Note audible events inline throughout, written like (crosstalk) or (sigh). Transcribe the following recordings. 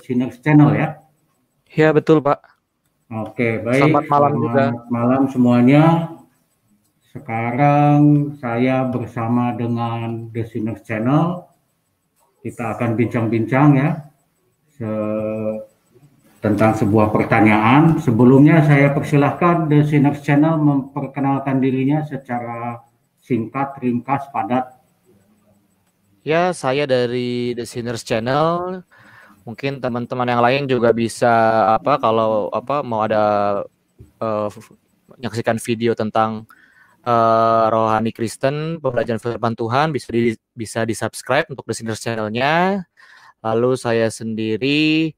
Sinex Channel ya. Ya betul Pak. Oke baik. Selamat malam Selamat juga. Malam semuanya. Sekarang saya bersama dengan The Sinex Channel. Kita akan bincang-bincang ya se tentang sebuah pertanyaan. Sebelumnya saya persilahkan The Sinex Channel memperkenalkan dirinya secara singkat, ringkas, padat. Ya, saya dari The Sinners Channel mungkin teman-teman yang lain juga bisa apa kalau apa mau ada uh, menyaksikan video tentang uh, rohani Kristen pembelajaran firman Tuhan bisa di, bisa di subscribe untuk listeners channelnya lalu saya sendiri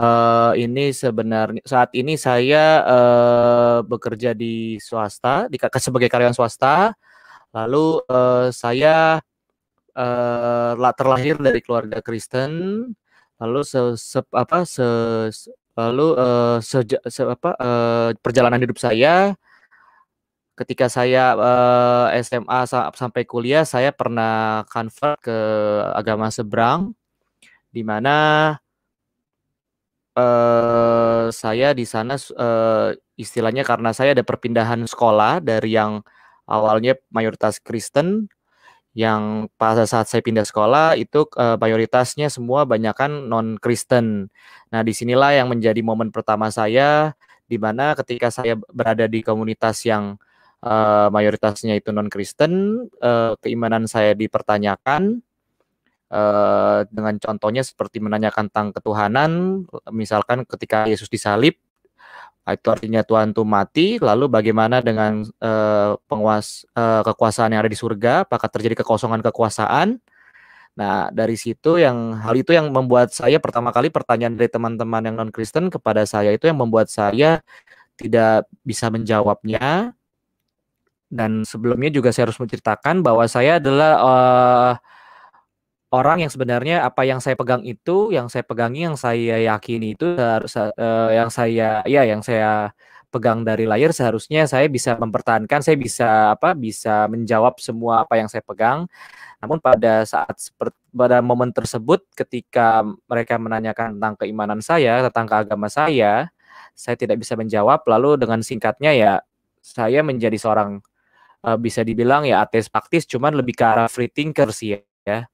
uh, ini sebenarnya saat ini saya uh, bekerja di swasta di, sebagai karyawan swasta lalu uh, saya uh, terlahir dari keluarga Kristen lalu se, eh, se apa se, lalu uh, se, se apa uh, perjalanan hidup saya ketika saya uh, eh, SMA sa sampai kuliah saya pernah convert ke agama seberang di mana uh, saya di sana uh, istilahnya karena saya ada perpindahan sekolah dari yang awalnya mayoritas Kristen yang pada saat saya pindah sekolah itu uh, mayoritasnya semua banyakkan non Kristen. Nah disinilah yang menjadi momen pertama saya di mana ketika saya berada di komunitas yang uh, mayoritasnya itu non Kristen, uh, eh, keimanan saya dipertanyakan. Uh, dengan contohnya seperti menanyakan tentang ketuhanan, misalkan ketika Yesus disalib, itu artinya Tuhan itu mati, lalu bagaimana dengan uh, penguas uh, kekuasaan yang ada di surga? Apakah terjadi kekosongan kekuasaan? Nah, dari situ yang hal itu yang membuat saya pertama kali pertanyaan dari teman-teman yang non-Kristen kepada saya itu yang membuat saya tidak bisa menjawabnya. Dan sebelumnya juga saya harus menceritakan bahwa saya adalah uh, orang yang sebenarnya apa yang saya pegang itu, yang saya pegangi, yang saya yakini itu harus uh, yang saya ya yang saya pegang dari layar seharusnya saya bisa mempertahankan, saya bisa apa bisa menjawab semua apa yang saya pegang. Namun pada saat pada momen tersebut ketika mereka menanyakan tentang keimanan saya, tentang keagama saya, saya tidak bisa menjawab lalu dengan singkatnya ya saya menjadi seorang eh, bisa dibilang ya ateis praktis cuman lebih ke arah free thinker sih ya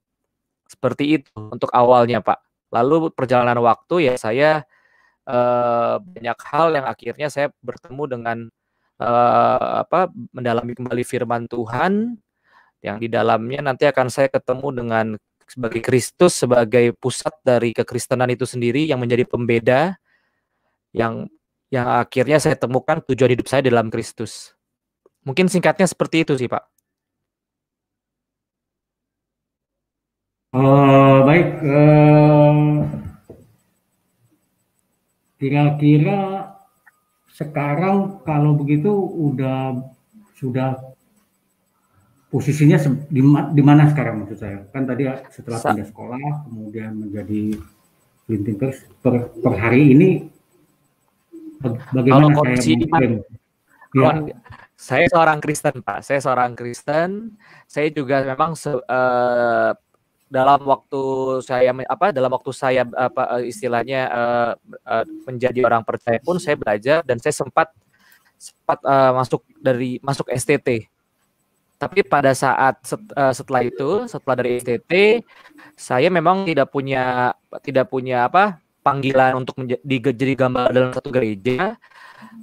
seperti itu untuk awalnya, Pak. Lalu perjalanan waktu ya saya eh, banyak hal yang akhirnya saya bertemu dengan eh, apa mendalami kembali firman Tuhan yang di dalamnya nanti akan saya ketemu dengan sebagai Kristus sebagai pusat dari kekristenan itu sendiri yang menjadi pembeda yang yang akhirnya saya temukan tujuan hidup saya dalam Kristus. Mungkin singkatnya seperti itu sih, Pak. Uh, baik, eh, kira-kira uh, sekarang kalau begitu udah sudah posisinya di mana sekarang maksud saya? Kan tadi setelah pindah sekolah kemudian menjadi printing terus per, per hari ini bagaimana kalau saya saya ya. saya seorang Kristen Pak, saya seorang Kristen, saya juga memang se, uh, dalam waktu saya apa dalam waktu saya apa eh, istilahnya uh, uh, menjadi orang percaya pun saya belajar dan saya sempat sempat uh, masuk dari masuk STT. Tapi pada saat set, uh, setelah itu, setelah dari STT, saya memang tidak punya tidak punya apa panggilan untuk menjadi jadi gambar dalam satu gereja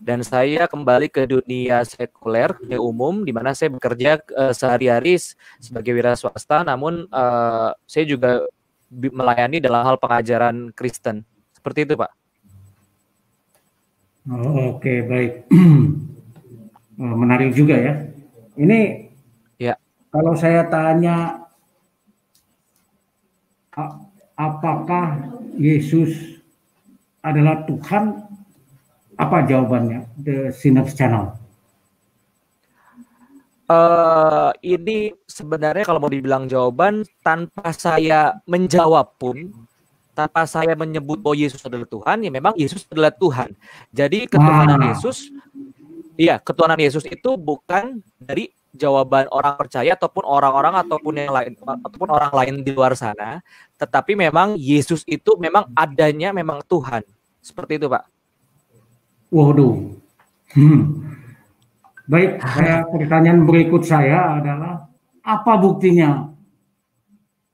dan saya kembali ke dunia sekuler, dunia umum, di mana saya bekerja uh, sehari-hari sebagai wira swasta, namun uh, saya juga melayani dalam hal pengajaran Kristen. Seperti itu, Pak. Oh, Oke, okay, baik. (clears throat) Eh, menarik juga ya. Ini ya. kalau saya tanya apakah Yesus adalah Tuhan apa jawabannya the synapse channel? Uh, ini sebenarnya kalau mau dibilang jawaban tanpa saya menjawab pun tanpa saya menyebut bahwa Yesus adalah Tuhan, ya memang Yesus adalah Tuhan. Jadi ketuhanan ah. Yesus, iya ketuhanan Yesus itu bukan dari jawaban orang percaya ataupun orang-orang ataupun yang lain ataupun orang lain di luar sana, tetapi memang Yesus itu memang adanya memang Tuhan. Seperti itu, Pak. Waduh. Hmm. Baik, ah. saya pertanyaan berikut saya adalah apa buktinya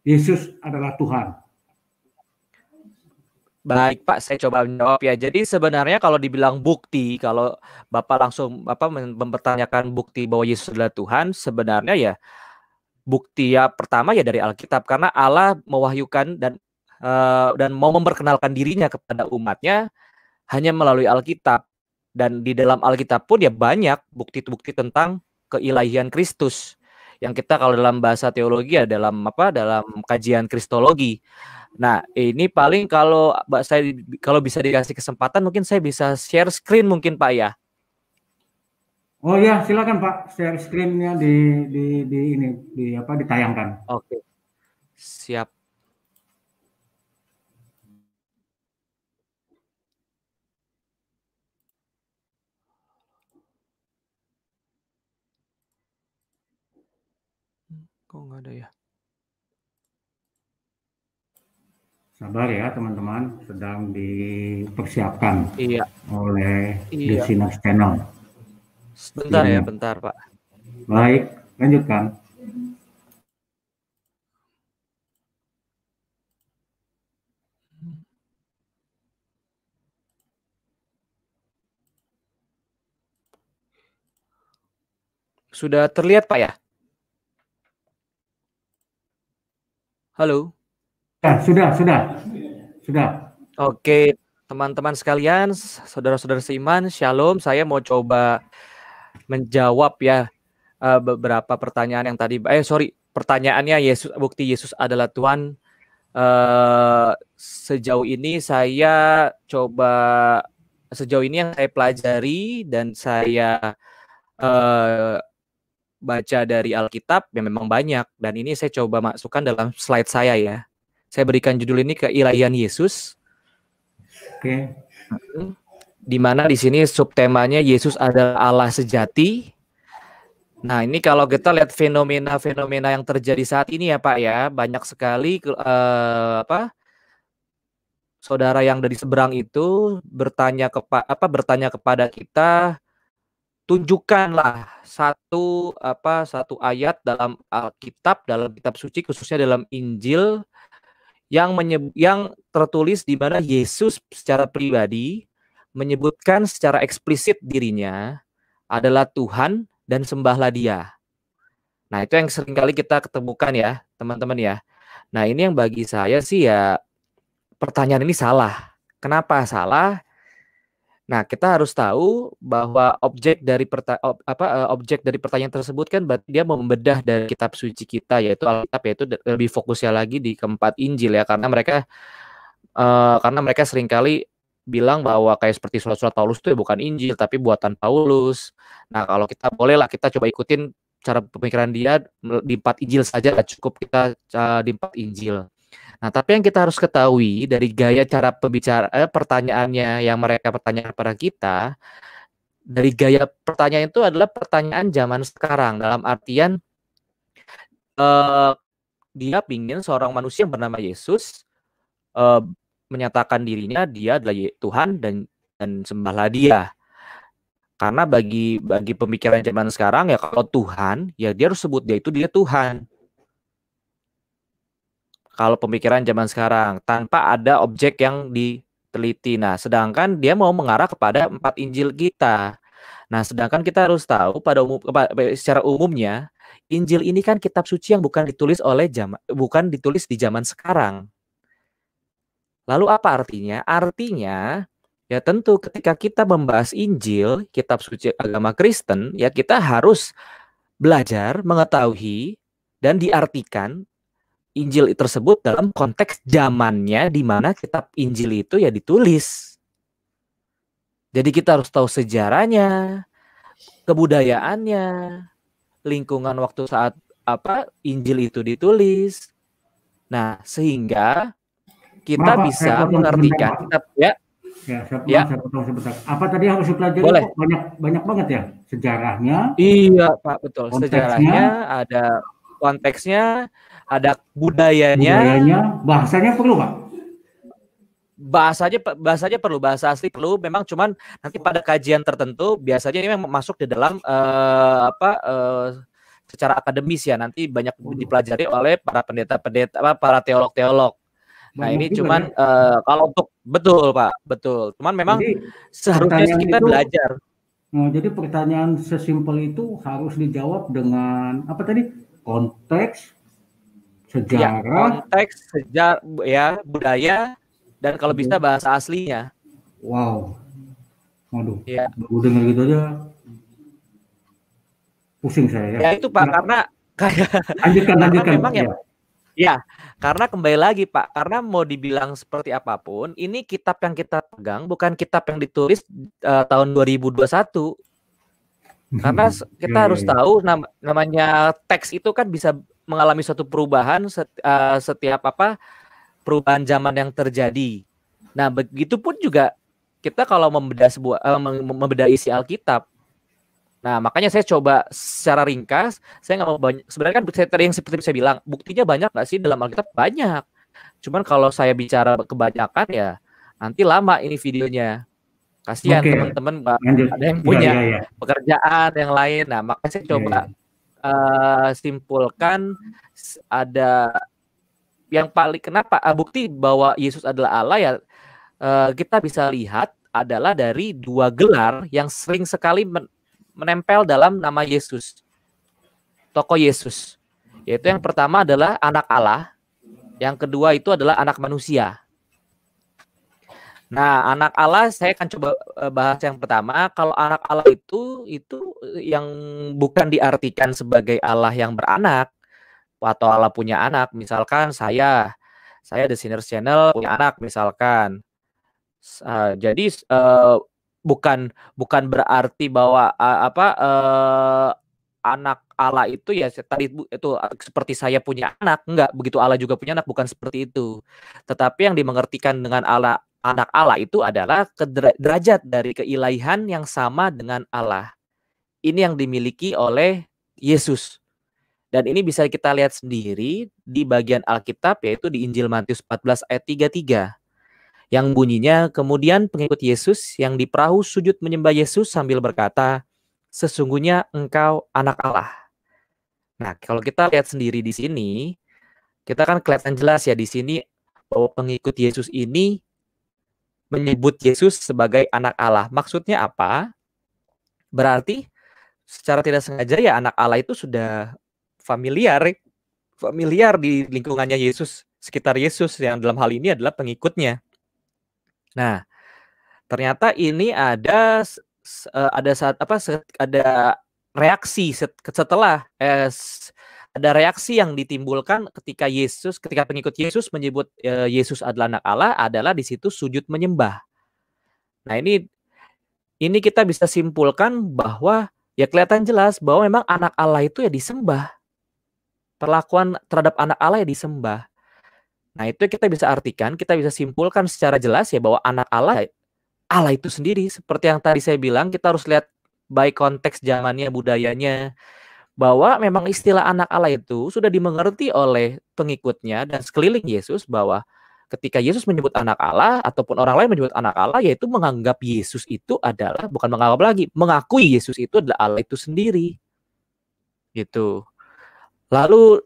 Yesus adalah Tuhan? Baik Pak, saya coba menjawab ya. Jadi sebenarnya kalau dibilang bukti, kalau Bapak langsung Bapak mempertanyakan bukti bahwa Yesus adalah Tuhan, sebenarnya ya bukti ya pertama ya dari Alkitab karena Allah mewahyukan dan uh, dan mau memperkenalkan dirinya kepada umatnya hanya melalui Alkitab dan di dalam Alkitab pun ya banyak bukti-bukti tentang keilahian Kristus yang kita kalau dalam bahasa teologi ya dalam apa dalam kajian kristologi. Nah, ini paling kalau saya kalau bisa dikasih kesempatan mungkin saya bisa share screen mungkin Pak ya. Oh ya, silakan Pak share screennya di di di ini di apa ditayangkan. Oke. Siap. Kok nggak ada ya? Sabar ya teman-teman, sedang dipersiapkan iya. oleh iya. The Sinas Channel. Sebentar ya, ya bentar Pak. Baik, lanjutkan. Sudah terlihat Pak ya? Halo. Ya, sudah, sudah. Sudah. Oke, teman-teman sekalian, saudara-saudara seiman, shalom. Saya mau coba menjawab ya eh, beberapa pertanyaan yang tadi eh sorry, pertanyaannya Yesus bukti Yesus adalah Tuhan. Uh, sejauh ini saya coba sejauh ini yang saya pelajari dan saya uh, baca dari Alkitab ya memang banyak dan ini saya coba masukkan dalam slide saya ya. Saya berikan judul ini ke ilahian Yesus. Oke. Okay. Di mana di sini subtemanya Yesus adalah Allah sejati. Nah, ini kalau kita lihat fenomena-fenomena yang terjadi saat ini ya, Pak ya, banyak sekali uh, apa? saudara yang dari seberang itu bertanya ke apa bertanya kepada kita tunjukkanlah satu apa satu ayat dalam Alkitab dalam kitab suci khususnya dalam Injil yang menyebut yang tertulis di mana Yesus secara pribadi menyebutkan secara eksplisit dirinya adalah Tuhan dan sembahlah Dia. Nah, itu yang seringkali kita ketemukan ya, teman-teman ya. Nah, ini yang bagi saya sih ya pertanyaan ini salah. Kenapa salah? Nah, kita harus tahu bahwa objek dari perta ob, apa eh, objek dari pertanyaan tersebut kan berarti dia membedah dari kitab suci kita yaitu Alkitab yaitu lebih fokusnya lagi di keempat Injil ya karena mereka uh, karena mereka seringkali bilang bahwa kayak seperti surat-surat Paulus itu ya bukan Injil tapi buatan Paulus. Nah, kalau kita bolehlah kita coba ikutin cara pemikiran dia di empat Injil saja cukup kita uh, di empat Injil. Nah, tapi yang kita harus ketahui dari gaya cara pembicara eh, pertanyaannya yang mereka pertanyaan kepada kita, dari gaya pertanyaan itu adalah pertanyaan zaman sekarang dalam artian eh, dia ingin seorang manusia yang bernama Yesus eh, menyatakan dirinya dia adalah Tuhan dan dan sembahlah dia. Karena bagi bagi pemikiran zaman sekarang ya kalau Tuhan ya dia harus sebut dia itu dia Tuhan kalau pemikiran zaman sekarang tanpa ada objek yang diteliti. Nah, sedangkan dia mau mengarah kepada empat Injil kita. Nah, sedangkan kita harus tahu pada umum secara umumnya Injil ini kan kitab suci yang bukan ditulis oleh zaman bukan ditulis di zaman sekarang. Lalu apa artinya? Artinya ya tentu ketika kita membahas Injil, kitab suci agama Kristen, ya kita harus belajar, mengetahui dan diartikan Injil tersebut dalam konteks zamannya di mana kitab Injil itu ya ditulis. Jadi kita harus tahu sejarahnya, kebudayaannya, lingkungan waktu saat apa Injil itu ditulis. Nah, sehingga kita Maaf, bisa mengartikan kitab ya. Ya, saya ya. Apa tadi harus dipelajari? Boleh. banyak banyak banget ya sejarahnya. Iya, Pak, betul. Konteksnya. Sejarahnya ada konteksnya, ada budayanya. Budayanya, bahasanya perlu pak? Bahasanya bahasanya perlu bahasa asli perlu. Memang cuman nanti pada kajian tertentu biasanya ini memang masuk di dalam uh, apa uh, secara akademis ya nanti banyak oh. dipelajari oleh para pendeta-pendeta apa para teolog-teolog. Nah ini cuman uh, kalau untuk betul pak betul. Cuman memang jadi, seharusnya kita itu, belajar. Nah, jadi pertanyaan sesimpel itu harus dijawab dengan apa tadi konteks Iya, sejarah, ya, konteks, sejarah, ya budaya, dan kalau iya. bisa bahasa aslinya. Wow, waduh, ya. baru dengar gitu aja pusing saya. Ya, ya itu pak, nah, (laughs) karena lanjutkan, lanjutkan. memang ya. ya Ya, karena kembali lagi Pak, karena mau dibilang seperti apapun, ini kitab yang kita pegang bukan kitab yang ditulis uh, tahun 2021. Karena hmm, iya, kita harus tahu nam namanya teks itu kan bisa mengalami suatu perubahan set, uh, setiap apa perubahan zaman yang terjadi. Nah, begitu pun juga kita kalau membedah sebuah uh, membedah isi Alkitab. Nah, makanya saya coba secara ringkas, saya nggak mau banyak. Sebenarnya kan saya tadi yang seperti saya bilang, buktinya banyak nggak sih dalam Alkitab? Banyak. Cuman kalau saya bicara kebanyakan ya nanti lama ini videonya. Kasihan teman-teman ada yang punya ya, ya, ya. pekerjaan yang lain. Nah, makanya saya coba ya, ya Eh, simpulkan ada yang paling kenapa uh, bukti bahwa Yesus adalah Allah ya uh, kita bisa lihat adalah dari dua gelar yang sering sekali men menempel dalam nama Yesus. Tokoh Yesus. Yaitu yang pertama adalah anak Allah, yang kedua itu adalah anak manusia. Nah, anak Allah saya akan coba eh, bahas yang pertama. Kalau anak Allah itu itu eh, yang bukan diartikan sebagai Allah yang beranak atau Allah punya anak. Misalkan saya saya The Sinners Channel punya anak misalkan. Eh, jadi bukan bukan berarti bahwa apa anak Allah itu ya tadi itu seperti saya punya anak enggak begitu Allah juga punya anak bukan seperti itu tetapi yang dimengertikan dengan Allah anak Allah itu adalah derajat dari keilahian yang sama dengan Allah. Ini yang dimiliki oleh Yesus. Dan ini bisa kita lihat sendiri di bagian Alkitab yaitu di Injil Matius 14 ayat 33 yang bunyinya kemudian pengikut Yesus yang di perahu sujud menyembah Yesus sambil berkata, "Sesungguhnya engkau anak Allah." Nah, kalau kita lihat sendiri di sini, kita kan kelihatan jelas ya di sini bahwa pengikut Yesus ini menyebut Yesus sebagai anak Allah. Maksudnya apa? Berarti secara tidak sengaja ya anak Allah itu sudah familiar familiar di lingkungannya Yesus, sekitar Yesus yang dalam hal ini adalah pengikutnya. Nah, ternyata ini ada eh, ada saat apa ada reaksi setelah eh, ada reaksi yang ditimbulkan ketika Yesus, ketika pengikut Yesus menyebut e, Yesus adalah anak Allah adalah di situ sujud menyembah. Nah ini ini kita bisa simpulkan bahwa ya kelihatan jelas bahwa memang anak Allah itu ya disembah. Perlakuan terhadap anak Allah ya disembah. Nah itu kita bisa artikan, kita bisa simpulkan secara jelas ya bahwa anak Allah Allah itu sendiri. Seperti yang tadi saya bilang, kita harus lihat baik konteks zamannya, budayanya, bahwa memang istilah anak Allah itu sudah dimengerti oleh pengikutnya dan sekeliling Yesus bahwa ketika Yesus menyebut anak Allah ataupun orang lain menyebut anak Allah yaitu menganggap Yesus itu adalah bukan menganggap lagi mengakui Yesus itu adalah Allah itu sendiri gitu lalu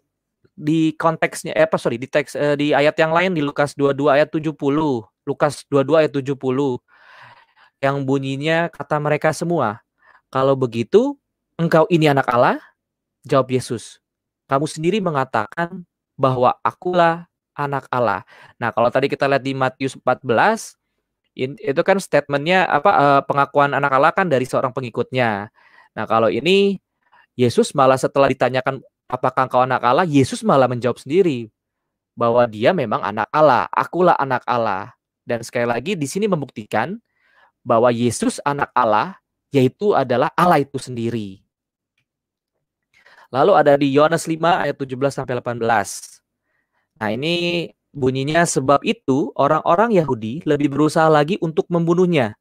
di konteksnya eh, apa sorry di teks eh, di ayat yang lain di Lukas 22 ayat 70 Lukas 22 ayat 70 yang bunyinya kata mereka semua kalau begitu engkau ini anak Allah Jawab Yesus, kamu sendiri mengatakan bahwa akulah anak Allah. Nah, kalau tadi kita lihat di Matius 14, itu kan statementnya apa eh, pengakuan anak Allah kan dari seorang pengikutnya. Nah, kalau ini Yesus malah setelah ditanyakan apakah engkau anak Allah, Yesus malah menjawab sendiri bahwa dia memang anak Allah, akulah anak Allah. Dan sekali lagi di sini membuktikan bahwa Yesus anak Allah yaitu adalah Allah itu sendiri. Lalu ada di Yohanes 5 ayat 17 sampai 18. Nah, ini bunyinya sebab itu orang-orang Yahudi lebih berusaha lagi untuk membunuhnya,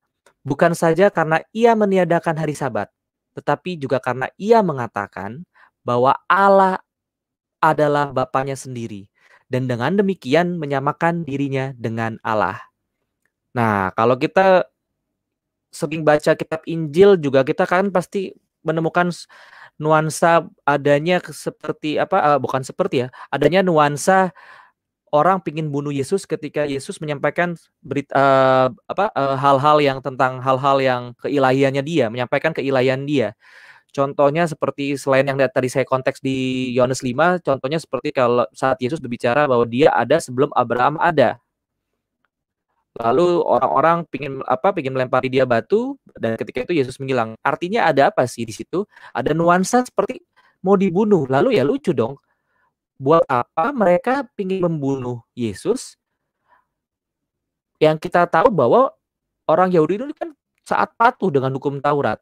bukan saja karena ia meniadakan hari Sabat, tetapi juga karena ia mengatakan bahwa Allah adalah bapaknya sendiri dan dengan demikian menyamakan dirinya dengan Allah. Nah, kalau kita sering baca kitab Injil juga kita kan pasti menemukan nuansa adanya seperti apa uh, bukan seperti ya adanya nuansa orang pingin bunuh Yesus ketika Yesus menyampaikan berita uh, eh, apa eh, hal-hal uh, yang tentang hal-hal yang keilahiannya dia menyampaikan keilahian dia Contohnya seperti selain yang tadi saya konteks di Yohanes 5, contohnya seperti kalau saat Yesus berbicara bahwa dia ada sebelum Abraham ada. Lalu orang-orang pingin apa? Pingin melempari dia batu dan ketika itu Yesus menghilang. Artinya ada apa sih di situ? Ada nuansa seperti mau dibunuh. Lalu ya lucu dong. Buat apa mereka pingin membunuh Yesus? Yang kita tahu bahwa orang Yahudi itu kan saat patuh dengan hukum Taurat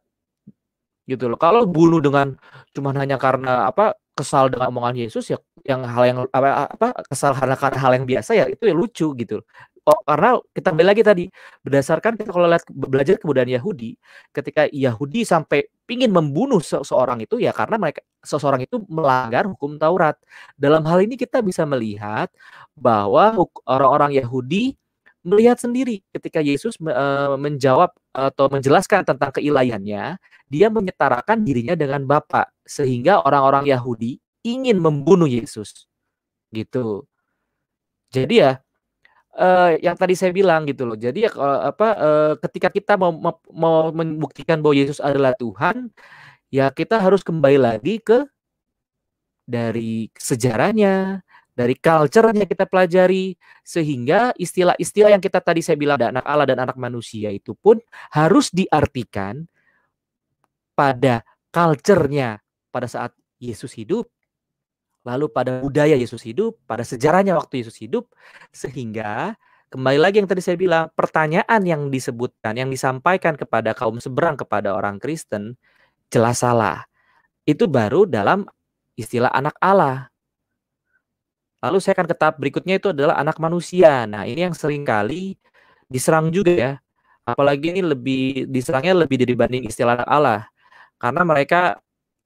gitu loh. Kalau bunuh dengan cuma hanya karena apa kesal dengan omongan Yesus ya yang hal yang apa, apa kesal karena, karena hal yang biasa ya itu ya lucu gitu. Loh oh, karena kita beli lagi tadi berdasarkan kita kalau lihat belajar kebudayaan Yahudi ketika Yahudi sampai ingin membunuh seseorang itu ya karena mereka seseorang itu melanggar hukum Taurat dalam hal ini kita bisa melihat bahwa orang-orang Yahudi melihat sendiri ketika Yesus e, menjawab atau menjelaskan tentang keilayannya, dia menyetarakan dirinya dengan Bapa sehingga orang-orang Yahudi ingin membunuh Yesus. Gitu. Jadi ya uh, yang tadi saya bilang gitu loh. Jadi ya kalau apa uh, ketika kita mau mau membuktikan bahwa Yesus adalah Tuhan, ya kita harus kembali lagi ke dari sejarahnya, dari culture-nya kita pelajari sehingga istilah-istilah yang kita tadi saya bilang anak Allah dan anak manusia itu pun harus diartikan pada culture-nya pada saat Yesus hidup lalu pada budaya Yesus hidup, pada sejarahnya waktu Yesus hidup, sehingga kembali lagi yang tadi saya bilang, pertanyaan yang disebutkan, yang disampaikan kepada kaum seberang, kepada orang Kristen, jelas salah. Itu baru dalam istilah anak Allah. Lalu saya akan ke berikutnya itu adalah anak manusia. Nah ini yang seringkali diserang juga ya. Apalagi ini lebih diserangnya lebih dibanding istilah anak Allah. Karena mereka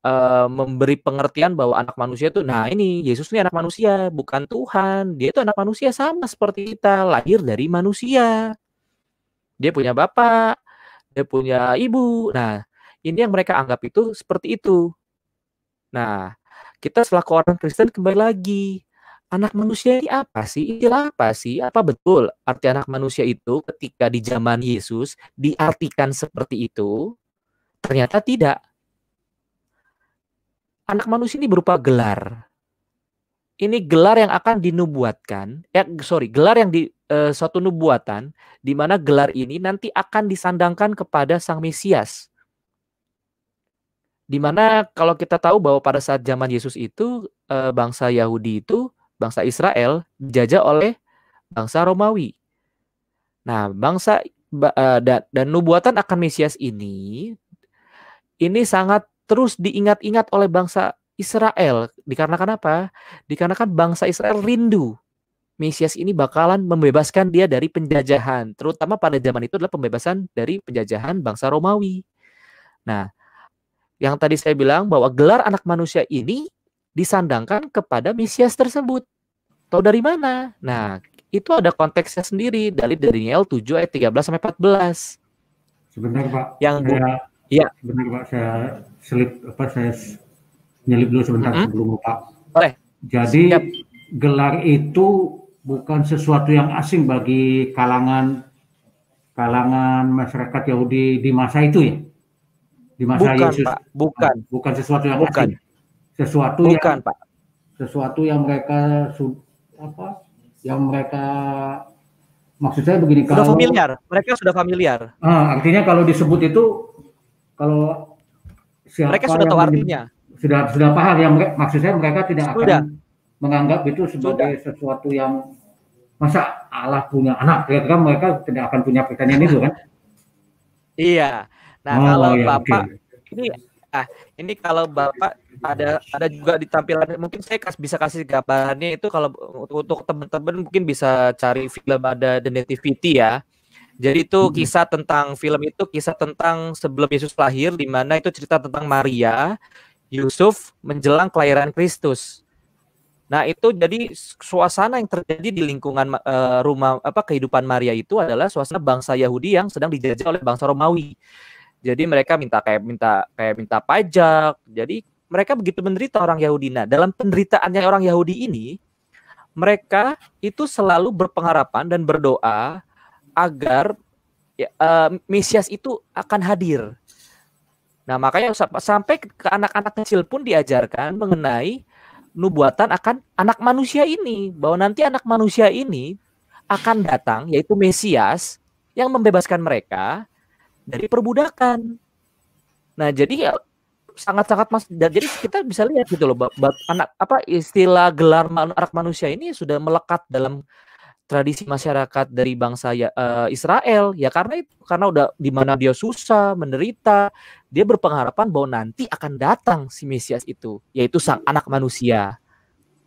uh, memberi pengertian bahwa anak manusia itu nah ini Yesus ini anak manusia bukan Tuhan dia itu anak manusia sama seperti kita lahir dari manusia dia punya bapak dia punya ibu nah ini yang mereka anggap itu seperti itu nah kita selaku orang Kristen kembali lagi anak manusia ini apa sih? Istilah apa sih? Apa betul arti anak manusia itu ketika di zaman Yesus diartikan seperti itu? Ternyata tidak anak manusia ini berupa gelar. Ini gelar yang akan dinubuatkan, eh sorry, gelar yang di eh, suatu nubuatan di mana gelar ini nanti akan disandangkan kepada Sang Mesias. Di mana kalau kita tahu bahwa pada saat zaman Yesus itu eh, bangsa Yahudi itu, bangsa Israel dijajah oleh bangsa Romawi. Nah, bangsa eh, dan, dan nubuatan akan Mesias ini ini sangat terus diingat-ingat oleh bangsa Israel. Dikarenakan apa? Dikarenakan bangsa Israel rindu Mesias ini bakalan membebaskan dia dari penjajahan, terutama pada zaman itu adalah pembebasan dari penjajahan bangsa Romawi. Nah, yang tadi saya bilang bahwa gelar anak manusia ini disandangkan kepada Mesias tersebut. Tahu dari mana? Nah, itu ada konteksnya sendiri dari Daniel 7 ayat 13 sampai 14. Sebentar Pak, yang saya, Iya. Benar Pak, saya selip apa saya nyelip dulu sebentar mm -hmm. sebelum Pak. Boleh. Jadi Siap. gelar itu bukan sesuatu yang asing bagi kalangan kalangan masyarakat Yahudi di masa itu ya. Di masa bukan, Yesus. Pak. Bukan. Ah, bukan sesuatu yang bukan. asing. Sesuatu bukan, yang Pak. Sesuatu yang mereka apa? Yang mereka maksud saya begini sudah kalau familiar mereka sudah familiar ah, artinya kalau disebut itu kalau siapa mereka sudah tahu artinya. Sudah sudah paham yang maksud saya mereka tidak sudah. menganggap itu sebagai sudah. sesuatu yang masa Allah punya anak mereka tidak akan punya pertanyaan itu kan (laughs) iya nah oh, kalau ya, bapak okay. ini ah ini kalau bapak ada ada juga di tampilan mungkin saya kas, bisa kasih gambarannya itu kalau untuk, untuk teman-teman mungkin bisa cari film ada The Nativity ya jadi itu hmm. kisah tentang film itu kisah tentang sebelum Yesus lahir di mana itu cerita tentang Maria, Yusuf menjelang kelahiran Kristus. Nah, itu jadi suasana yang terjadi di lingkungan uh, rumah apa kehidupan Maria itu adalah suasana bangsa Yahudi yang sedang dijajah oleh bangsa Romawi. Jadi mereka minta kayak minta kayak minta pajak. Jadi mereka begitu menderita orang Yahudi. Nah, dalam penderitaannya orang Yahudi ini mereka itu selalu berpengharapan dan berdoa agar ya, uh, Mesias itu akan hadir. Nah, makanya sampai ke anak-anak kecil pun diajarkan mengenai nubuatan akan anak manusia ini, bahwa nanti anak manusia ini akan datang yaitu Mesias yang membebaskan mereka dari perbudakan. Nah, jadi ya sangat-sangat mas dan jadi kita bisa lihat gitu loh anak apa istilah gelar anak manusia ini sudah melekat dalam tradisi masyarakat dari bangsa uh, Israel ya karena itu karena udah di mana dia susah menderita dia berpengharapan bahwa nanti akan datang si Mesias itu yaitu sang anak manusia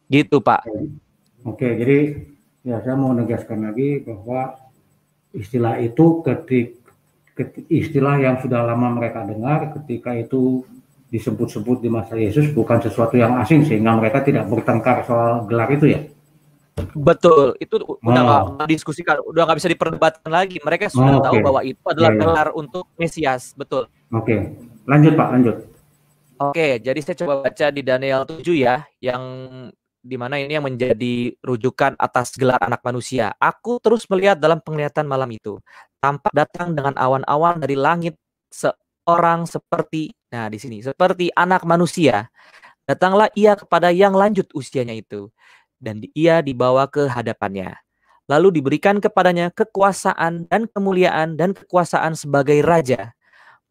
gitu Pak. Oke jadi ya saya mau menegaskan lagi bahwa istilah itu ketik, ketik istilah yang sudah lama mereka dengar ketika itu disebut-sebut di masa Yesus bukan sesuatu yang asing sehingga mereka tidak bertengkar soal gelar itu ya. Betul, itu udah nggak oh. diskusikan, udah nggak bisa diperdebatkan lagi. Mereka sudah oh, okay. tahu bahwa itu adalah ya. gelar untuk Mesias, betul. Oke, okay. lanjut Pak, lanjut. Oke, okay, jadi saya coba baca di Daniel 7 ya, yang dimana ini yang menjadi rujukan atas gelar anak manusia. Aku terus melihat dalam penglihatan malam itu, tampak datang dengan awan-awan dari langit seorang seperti, nah di sini, seperti anak manusia. Datanglah ia kepada yang lanjut usianya itu dan ia dibawa ke hadapannya. Lalu diberikan kepadanya kekuasaan dan kemuliaan dan kekuasaan sebagai raja.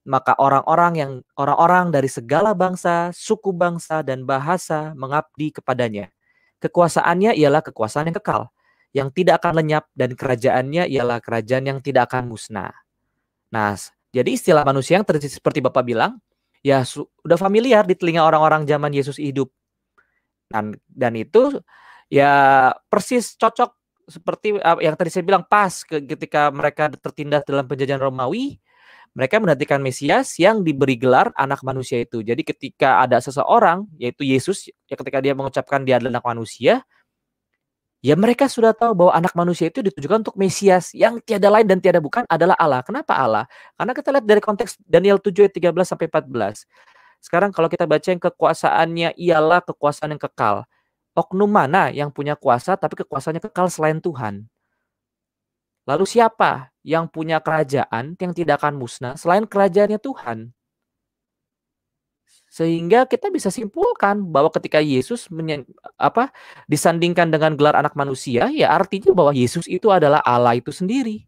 Maka orang-orang yang orang-orang dari segala bangsa, suku bangsa dan bahasa mengabdi kepadanya. Kekuasaannya ialah kekuasaan yang kekal, yang tidak akan lenyap dan kerajaannya ialah kerajaan yang tidak akan musnah. Nah, jadi istilah manusia yang terjadi seperti Bapak bilang, ya sudah familiar di telinga orang-orang zaman Yesus hidup. Dan, dan itu ya persis cocok seperti eh, yang tadi saya bilang pas ketika mereka tertindas dalam penjajahan Romawi mereka menantikan Mesias yang diberi gelar anak manusia itu. Jadi ketika ada seseorang yaitu Yesus ya ketika dia mengucapkan dia adalah anak manusia ya mereka sudah tahu bahwa anak manusia itu ditujukan untuk Mesias yang tiada lain dan tiada bukan adalah Allah. Kenapa Allah? Karena kita lihat dari konteks Daniel 7 ayat 13 sampai 14. Sekarang kalau kita baca yang kekuasaannya ialah kekuasaan yang kekal oknum mana yang punya kuasa tapi kekuasaannya kekal selain Tuhan? Lalu siapa yang punya kerajaan yang tidak akan musnah selain kerajaannya Tuhan? Sehingga kita bisa simpulkan bahwa ketika Yesus apa disandingkan dengan gelar anak manusia, ya artinya bahwa Yesus itu adalah Allah itu sendiri.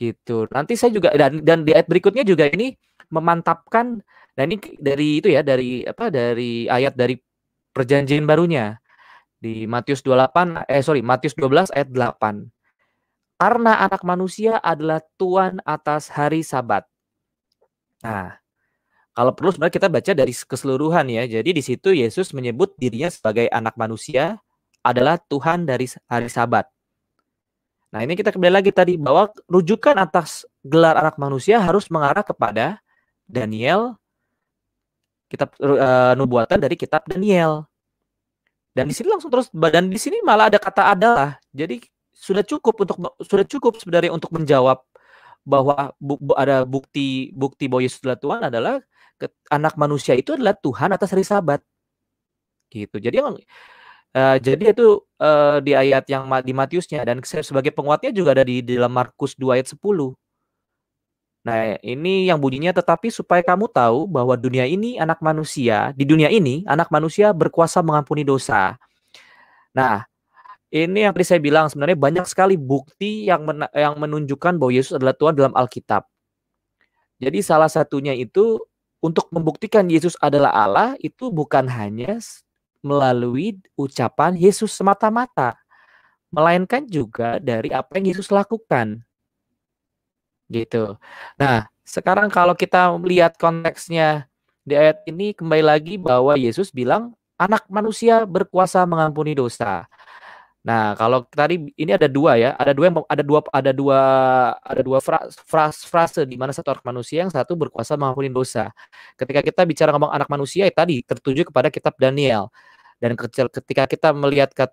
Gitu. Nanti saya juga dan dan di ayat berikutnya juga ini memantapkan dan ini dari itu ya dari apa dari ayat dari perjanjian barunya di Matius 28 eh sorry Matius 12 ayat 8 karena anak manusia adalah tuan atas hari sabat nah kalau perlu sebenarnya kita baca dari keseluruhan ya jadi di situ Yesus menyebut dirinya sebagai anak manusia adalah Tuhan dari hari sabat nah ini kita kembali lagi tadi bahwa rujukan atas gelar anak manusia harus mengarah kepada Daniel kitab uh, nubuatan dari kitab Daniel. Dan di sini langsung terus badan di sini malah ada kata adalah. Jadi sudah cukup untuk sudah cukup sebenarnya untuk menjawab bahwa bu, bu, ada bukti bukti bahwa Yesus adalah Tuhan adalah ke, anak manusia itu adalah Tuhan atas hari Sabat. Gitu. Jadi Uh, jadi itu uh, di ayat yang di Matiusnya dan sebagai penguatnya juga ada di, di dalam Markus 2 ayat 10 Nah, ini yang bunyinya tetapi supaya kamu tahu bahwa dunia ini anak manusia, di dunia ini anak manusia berkuasa mengampuni dosa. Nah, ini yang tadi saya bilang sebenarnya banyak sekali bukti yang men yang menunjukkan bahwa Yesus adalah Tuhan dalam Alkitab. Jadi salah satunya itu untuk membuktikan Yesus adalah Allah itu bukan hanya melalui ucapan Yesus semata-mata, melainkan juga dari apa yang Yesus lakukan gitu. Nah, sekarang kalau kita melihat konteksnya di ayat ini kembali lagi bahwa Yesus bilang anak manusia berkuasa mengampuni dosa. Nah, kalau tadi ini ada dua ya, ada dua ada dua ada dua ada dua frase frase, di mana satu anak manusia yang satu berkuasa mengampuni dosa. Ketika kita bicara ngomong anak manusia ya tadi tertuju kepada kitab Daniel dan ketika kita melihat ke,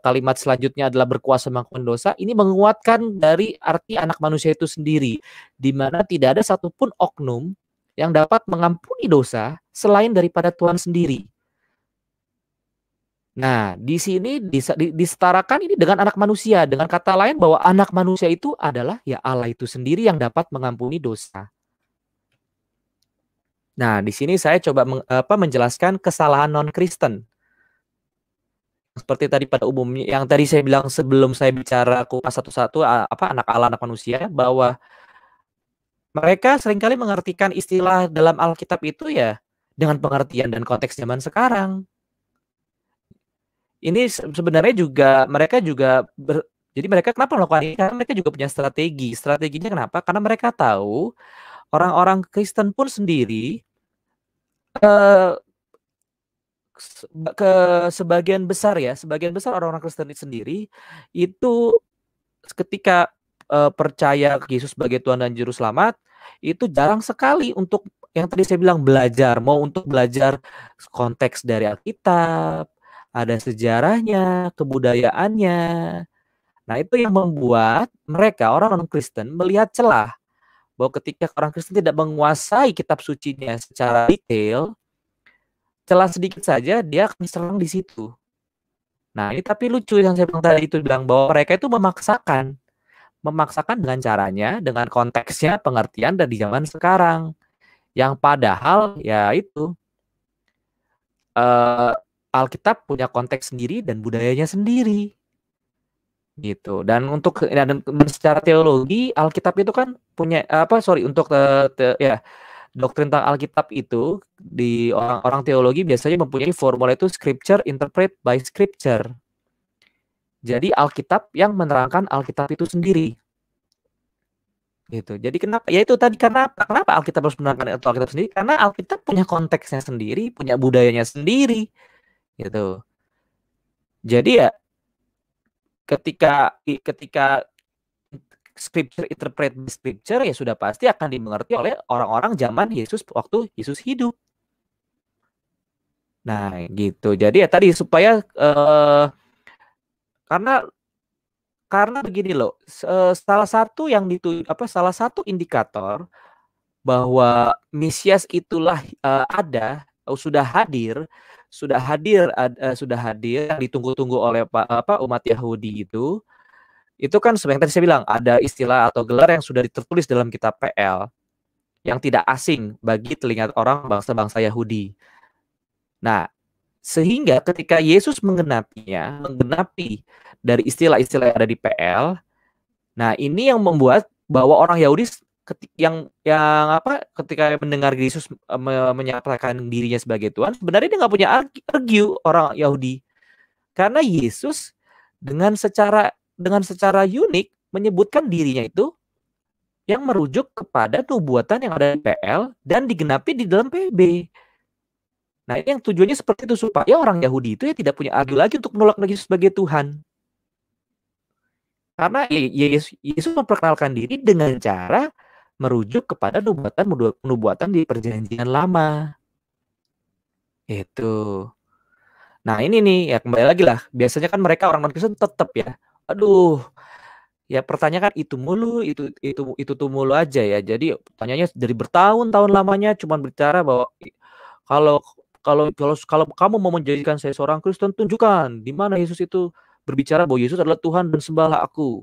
kalimat selanjutnya adalah berkuasa mengampuni dosa ini menguatkan dari arti anak manusia itu sendiri di mana tidak ada satupun oknum yang dapat mengampuni dosa selain daripada Tuhan sendiri. Nah, di sini disetarakan ini dengan anak manusia. Dengan kata lain bahwa anak manusia itu adalah ya Allah itu sendiri yang dapat mengampuni dosa. Nah, di sini saya coba menjelaskan kesalahan non-Kristen seperti tadi pada umumnya yang tadi saya bilang sebelum saya bicara kupas satu-satu apa anak Allah anak manusia bahwa mereka seringkali mengartikan istilah dalam Alkitab itu ya dengan pengertian dan konteks zaman sekarang. Ini sebenarnya juga mereka juga ber, jadi mereka kenapa melakukan ini? Karena mereka juga punya strategi. Strateginya kenapa? Karena mereka tahu orang-orang Kristen pun sendiri eh, ke sebagian besar ya, sebagian besar orang-orang Kristen itu sendiri itu ketika uh, percaya Yesus sebagai Tuhan dan Juru Selamat itu jarang sekali untuk yang tadi saya bilang belajar, mau untuk belajar konteks dari Alkitab, ada sejarahnya, kebudayaannya. Nah, itu yang membuat mereka orang-orang Kristen melihat celah bahwa ketika orang Kristen tidak menguasai kitab sucinya secara detail, celah sedikit saja dia akan diserang di situ. Nah, ini tapi lucu yang saya bilang tadi itu bilang bahwa mereka itu memaksakan memaksakan dengan caranya, dengan konteksnya, pengertian dari zaman sekarang. Yang padahal ya itu uh, Alkitab punya konteks sendiri dan budayanya sendiri. Gitu. Dan untuk dan secara teologi Alkitab itu kan punya eh, apa sorry untuk uh, te, ya doktrin tentang Alkitab itu di orang-orang teologi biasanya mempunyai formula itu scripture interpret by scripture. Jadi Alkitab yang menerangkan Alkitab itu sendiri. Gitu. Jadi kenapa? Ya itu tadi karena kenapa Alkitab harus menerangkan Alkitab sendiri? Karena Alkitab punya konteksnya sendiri, punya budayanya sendiri. Gitu. Jadi ya ketika ketika scripture interpret scripture ya sudah pasti akan dimengerti oleh orang-orang zaman Yesus waktu Yesus hidup. Nah, gitu. Jadi ya tadi supaya uh, karena karena begini loh, salah satu yang ditu apa salah satu indikator bahwa Mesias itulah uh, ada oh, sudah hadir sudah hadir uh, sudah hadir ditunggu-tunggu oleh apa umat Yahudi itu itu kan sebenarnya tadi saya bilang ada istilah atau gelar yang sudah tertulis dalam kitab PL yang tidak asing bagi telinga orang bangsa-bangsa Yahudi. Nah, sehingga ketika Yesus menggenapinya, menggenapi dari istilah-istilah yang ada di PL, nah ini yang membuat bahwa orang Yahudi yang yang apa ketika mendengar Yesus e, me menyatakan dirinya sebagai Tuhan, sebenarnya dia nggak punya argue orang Yahudi. Karena Yesus dengan secara dengan secara unik menyebutkan dirinya itu yang merujuk kepada nubuatan yang ada di PL dan digenapi di dalam PB. Nah, yang tujuannya seperti itu supaya orang Yahudi itu ya tidak punya argu lagi untuk menolak Yesus sebagai Tuhan. Karena Yesus, Yesus memperkenalkan diri dengan cara merujuk kepada nubuatan nubuatan di perjanjian lama. Itu. Nah, ini nih ya kembali lagi lah. Biasanya kan mereka orang non Kristen tetap ya aduh ya pertanyaan kan itu mulu itu itu itu tuh mulu aja ya jadi pertanyaannya dari bertahun-tahun lamanya cuma bicara bahwa kalau kalau kalau kalau kamu mau menjadikan saya seorang Kristen tunjukkan di mana Yesus itu berbicara bahwa Yesus adalah Tuhan dan sembahlah aku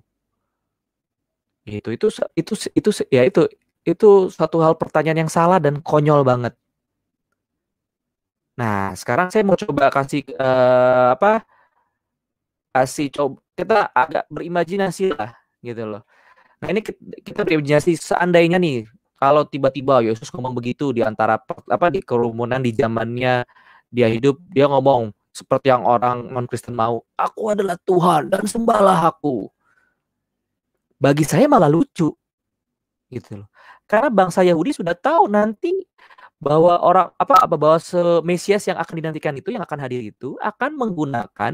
itu itu itu itu ya itu itu satu hal pertanyaan yang salah dan konyol banget nah sekarang saya mau coba kasih uh, apa kasih coba kita agak berimajinasi lah gitu loh. Nah ini kita, berimajinasi seandainya nih kalau tiba-tiba Yesus ngomong begitu di antara apa di kerumunan di zamannya dia hidup dia ngomong seperti yang orang non Kristen mau aku adalah Tuhan dan sembahlah aku bagi saya malah lucu gitu loh karena bangsa Yahudi sudah tahu nanti bahwa orang apa apa bahwa se Mesias yang akan dinantikan itu yang akan hadir itu akan menggunakan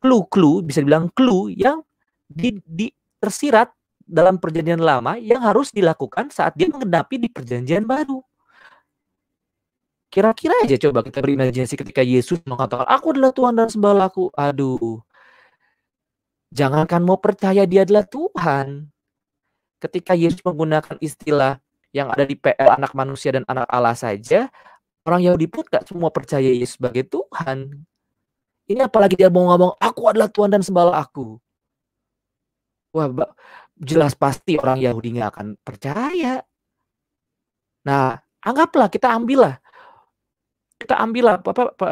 clue-clue bisa dibilang clue yang di, hmm. di tersirat dalam perjanjian lama yang harus dilakukan saat dia mengenapi di perjanjian baru. Kira-kira aja coba kita berimajinasi ketika Yesus mengatakan, aku adalah Tuhan dan sembahlah Aduh, jangankan mau percaya dia adalah Tuhan. Ketika Yesus menggunakan istilah yang ada di PL anak manusia dan anak Allah saja, orang Yahudi pun gak semua percaya Yesus sebagai Tuhan. Ini apalagi dia mau ngomong, aku adalah Tuhan dan sembala aku. Wah, jelas pasti orang Yahudi nggak akan percaya. Nah, anggaplah kita ambillah kita ambillah apa, apa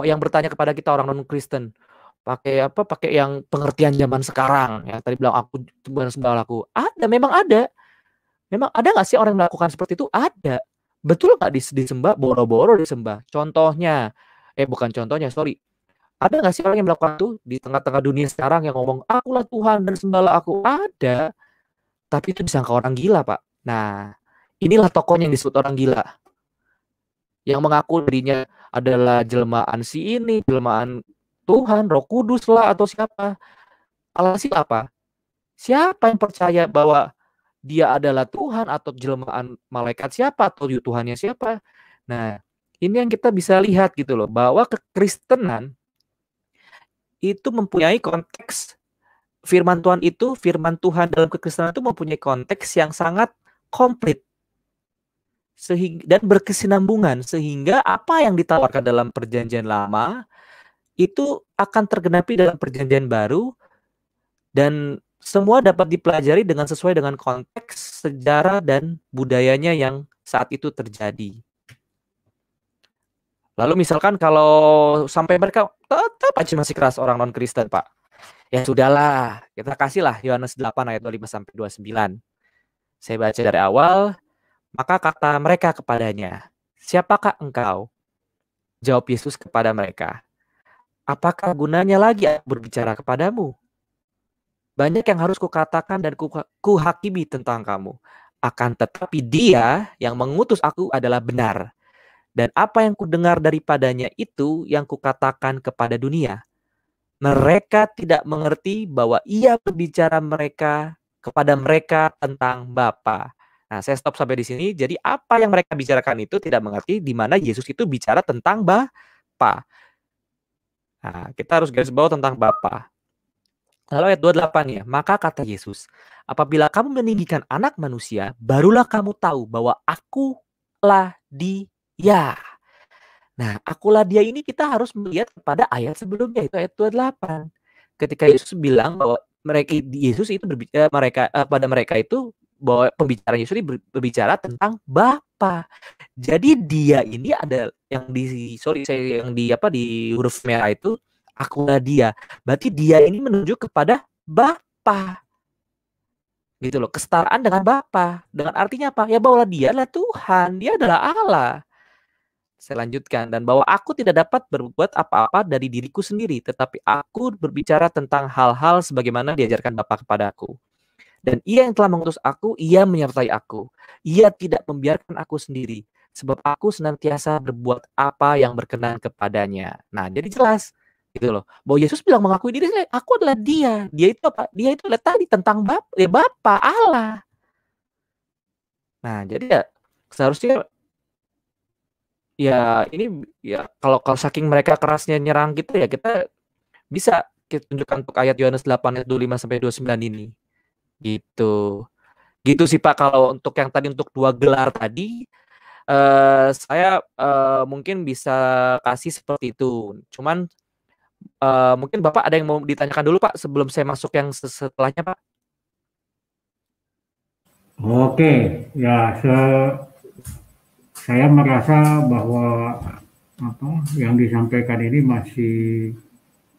eh, yang bertanya kepada kita orang non Kristen pakai apa pakai yang pengertian zaman sekarang ya tadi bilang aku Tuhan sembah aku ada memang ada memang ada nggak sih orang yang melakukan seperti itu ada betul nggak disembah boro-boro disembah contohnya eh bukan contohnya sorry ada nggak sih orang yang melakukan itu di tengah-tengah dunia sekarang yang ngomong akulah Tuhan dan sembahlah aku? Ada. Tapi itu disangka orang gila, Pak. Nah, inilah tokohnya yang disebut orang gila. Yang mengaku dirinya adalah jelmaan si ini, jelmaan Tuhan, Roh Kudus lah atau siapa. Alhasil apa? Siapa yang percaya bahwa dia adalah Tuhan atau jelmaan malaikat siapa atau Tuhannya siapa? Nah, ini yang kita bisa lihat gitu loh bahwa kekristenan itu mempunyai konteks firman Tuhan itu, firman Tuhan dalam kekristenan itu mempunyai konteks yang sangat komplit sehingga dan berkesinambungan sehingga apa yang ditawarkan dalam perjanjian lama itu akan tergenapi dalam perjanjian baru dan semua dapat dipelajari dengan sesuai dengan konteks sejarah dan budayanya yang saat itu terjadi. Lalu misalkan kalau sampai mereka tetap aja masih keras orang non Kristen, Pak. Ya sudahlah, kita kasihlah Yohanes 8 ayat 25 sampai 29. Saya baca dari awal, maka kata mereka kepadanya, "Siapakah engkau?" Jawab Yesus kepada mereka, "Apakah gunanya lagi berbicara kepadamu? Banyak yang harus kukatakan dan kuhakimi tentang kamu, akan tetapi Dia yang mengutus aku adalah benar." Dan apa yang kudengar daripadanya itu yang kukatakan kepada dunia. Mereka tidak mengerti bahwa ia berbicara mereka kepada mereka tentang Bapa. Nah, saya stop sampai di sini. Jadi apa yang mereka bicarakan itu tidak mengerti di mana Yesus itu bicara tentang Bapa. Nah, kita harus garis bawah tentang Bapa. Lalu ayat 28 ya, maka kata Yesus, apabila kamu meninggikan anak manusia, barulah kamu tahu bahwa aku lah di ya. Nah, akulah dia ini kita harus melihat kepada ayat sebelumnya itu ayat 28. Ketika Yesus bilang bahwa mereka Yesus itu berbicara eh, mereka eh, pada mereka itu bahwa pembicaraan Yesus ini berbicara tentang Bapa. Jadi dia ini ada yang di sorry saya yang di apa di huruf merah itu akulah dia. Berarti dia ini menuju kepada Bapa gitu loh kesetaraan dengan Bapa dengan artinya apa ya bahwa dia adalah Tuhan dia adalah Allah saya lanjutkan dan bahwa aku tidak dapat berbuat apa-apa dari diriku sendiri, tetapi aku berbicara tentang hal-hal sebagaimana diajarkan Bapa kepadaku. Dan ia yang telah mengutus aku, ia menyertai aku. Ia tidak membiarkan aku sendiri, sebab aku senantiasa berbuat apa yang berkenan kepadanya. Nah, jadi jelas gitu loh. Bahwa Yesus bilang mengakui diri aku adalah dia. Dia itu apa? Dia itu adalah tadi tentang Bapa, ya Bapa Allah. Nah, jadi ya seharusnya ya ini ya kalau kalau saking mereka kerasnya nyerang kita ya kita bisa kita tunjukkan untuk ayat Yohanes 8 ayat 25 sampai 29 ini. Gitu. Gitu sih Pak kalau untuk yang tadi untuk dua gelar tadi eh saya uh, mungkin bisa kasih seperti itu. Cuman uh, mungkin Bapak ada yang mau ditanyakan dulu Pak sebelum saya masuk yang setelahnya Pak. Oke, ya se saya merasa bahwa apa yang disampaikan ini masih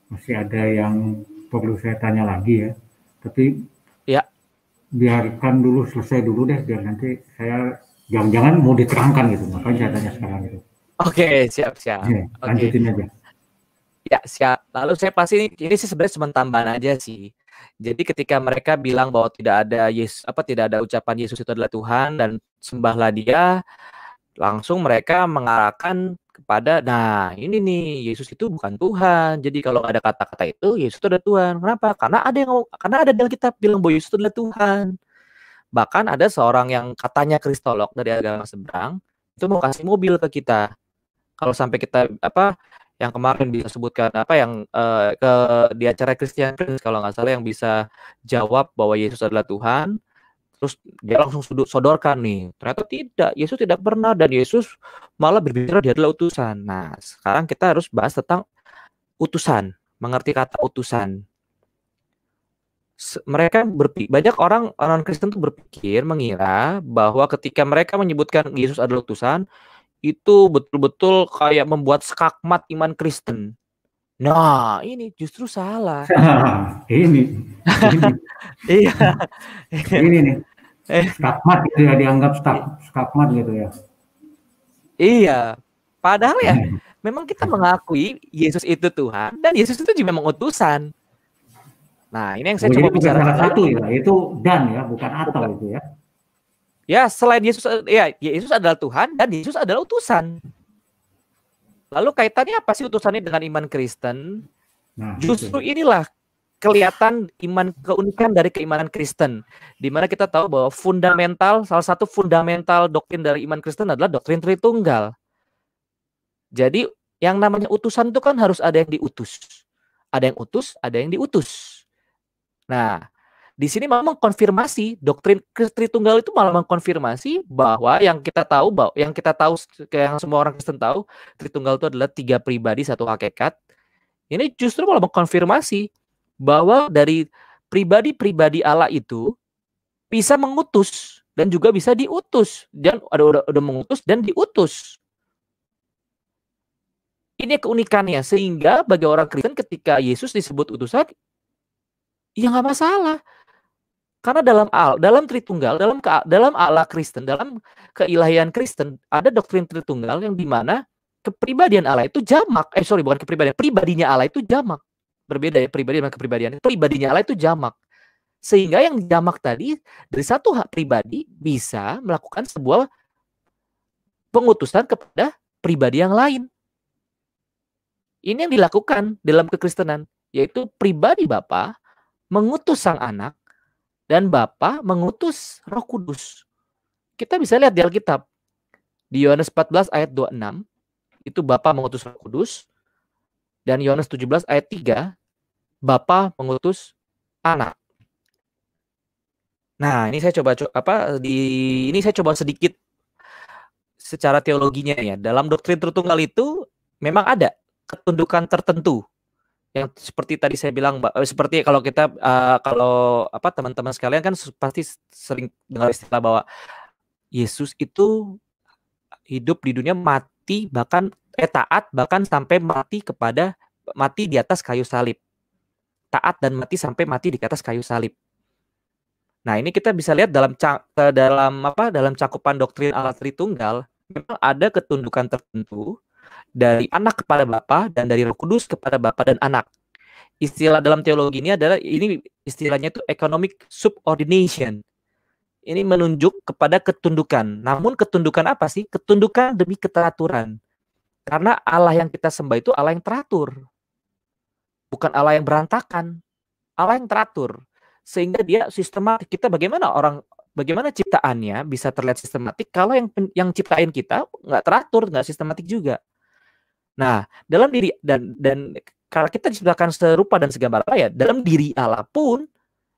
masih ada yang perlu saya tanya lagi ya. Tapi ya biarkan dulu selesai dulu deh biar nanti saya jangan-jangan mau diterangkan gitu makanya saya tanya sekarang itu. Oke siap siap. Ya, lanjutin Oke. aja. Ya siap. Lalu saya pasti ini sih sebenarnya cuma tambahan aja sih. Jadi ketika mereka bilang bahwa tidak ada Yesus apa tidak ada ucapan Yesus itu adalah Tuhan dan sembahlah Dia, langsung mereka mengarahkan kepada nah ini nih Yesus itu bukan Tuhan jadi kalau ada kata-kata itu Yesus itu adalah Tuhan kenapa karena ada yang karena ada dalam kitab bilang bahwa Yesus itu adalah Tuhan bahkan ada seorang yang katanya kristolog dari agama seberang itu mau kasih mobil ke kita kalau sampai kita apa yang kemarin bisa sebutkan apa yang uh, ke di acara Christian Prince kalau nggak salah yang bisa jawab bahwa Yesus adalah Tuhan Terus dia langsung sodorkan nih. Ternyata tidak. Yesus tidak pernah dan Yesus malah berbicara dia adalah utusan. Nah, sekarang kita harus bahas tentang utusan, mengerti kata utusan. Mereka berpikir, banyak orang orang Kristen tuh berpikir mengira bahwa ketika mereka menyebutkan Yesus adalah utusan, itu betul-betul kayak membuat skakmat iman Kristen. Nah, ini justru salah. (laughs) ini. ini. (laughs) iya. ini nih. (laughs) Eh. Skakmat gitu ya dianggap skak, skakmat gitu ya. Iya. Padahal ya hmm. memang kita mengakui Yesus itu Tuhan dan Yesus itu juga memang utusan. Nah, ini yang saya oh, coba bicara salah satu ya, itu dan ya, bukan atau bukan. itu ya. Ya, selain Yesus ya Yesus adalah Tuhan dan Yesus adalah utusan. Lalu kaitannya apa sih utusannya dengan iman Kristen? Nah, Justru itu. inilah kelihatan iman keunikan dari keimanan Kristen, di mana kita tahu bahwa fundamental salah satu fundamental doktrin dari iman Kristen adalah doktrin Tritunggal. Jadi yang namanya utusan itu kan harus ada yang diutus, ada yang utus, ada yang diutus. Nah, di sini memang mengkonfirmasi doktrin Tritunggal itu malah mengkonfirmasi bahwa yang kita tahu bahwa yang kita tahu yang semua orang Kristen tahu Tritunggal itu adalah tiga pribadi satu hakikat. Ini justru malah mengkonfirmasi bahwa dari pribadi-pribadi Allah itu bisa mengutus dan juga bisa diutus dan ada udah, udah mengutus dan diutus. Ini keunikannya sehingga bagi orang Kristen ketika Yesus disebut utusan ya nggak masalah karena dalam al, dalam Tritunggal, dalam ke, dalam Allah Kristen, dalam keilahian Kristen ada doktrin Tritunggal yang dimana kepribadian Allah itu jamak. Eh sorry, bukan kepribadian, pribadinya Allah itu jamak. Berbeda ya pribadi dengan kepribadian. Pribadinya Allah itu jamak. Sehingga yang jamak tadi dari satu hak pribadi bisa melakukan sebuah pengutusan kepada pribadi yang lain. Ini yang dilakukan dalam kekristenan, yaitu pribadi Bapa mengutus sang anak dan Bapa mengutus Roh Kudus. Kita bisa lihat di Alkitab. Di Yohanes 14 ayat 26 itu Bapa mengutus Roh Kudus dan Yohanes 17 ayat 3 Bapa mengutus anak. Nah, ini saya coba apa di ini saya coba sedikit secara teologinya ya. Dalam doktrin Tritunggal itu memang ada ketundukan tertentu yang seperti tadi saya bilang Mbak, eh, seperti kalau kita uh, kalau apa teman-teman sekalian kan pasti sering dengar istilah bahwa Yesus itu hidup di dunia mati bahkan eh taat bahkan sampai mati kepada mati di atas kayu salib. Taat dan mati sampai mati di atas kayu salib. Nah, ini kita bisa lihat dalam eh, dalam apa dalam cakupan doktrin Allah Tritunggal memang ada ketundukan tertentu dari anak kepada Bapa dan dari Roh Kudus kepada Bapa dan anak. Istilah dalam teologi ini adalah ini istilahnya itu economic subordination. Ini menunjuk kepada ketundukan. Namun ketundukan apa sih? Ketundukan demi keteraturan. Karena Allah yang kita sembah itu Allah yang teratur. Bukan Allah yang berantakan. Allah yang teratur. Sehingga dia sistematik. Kita bagaimana orang bagaimana ciptaannya bisa terlihat sistematik kalau yang yang ciptain kita nggak teratur nggak sistematik juga Nah, dalam diri dan dan karena kita diciptakan serupa dan segambar Allah ya, dalam diri Allah pun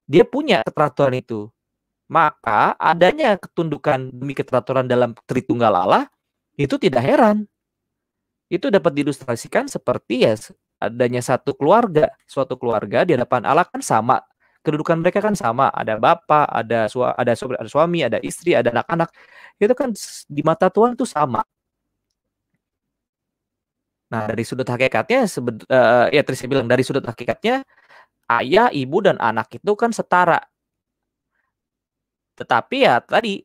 dia punya keteraturan itu. Maka adanya ketundukan demi keteraturan dalam Tritunggal Allah itu tidak heran. Itu dapat diilustrasikan seperti ya adanya satu keluarga, suatu keluarga di hadapan Allah kan sama kedudukan mereka kan sama ada bapak ada su ada, su ada suami ada istri ada anak-anak itu kan di mata Tuhan itu sama Nah, dari sudut hakikatnya sebet, uh, eh, ya Trisha bilang dari sudut hakikatnya ayah, ibu dan anak itu kan setara. Tetapi ya tadi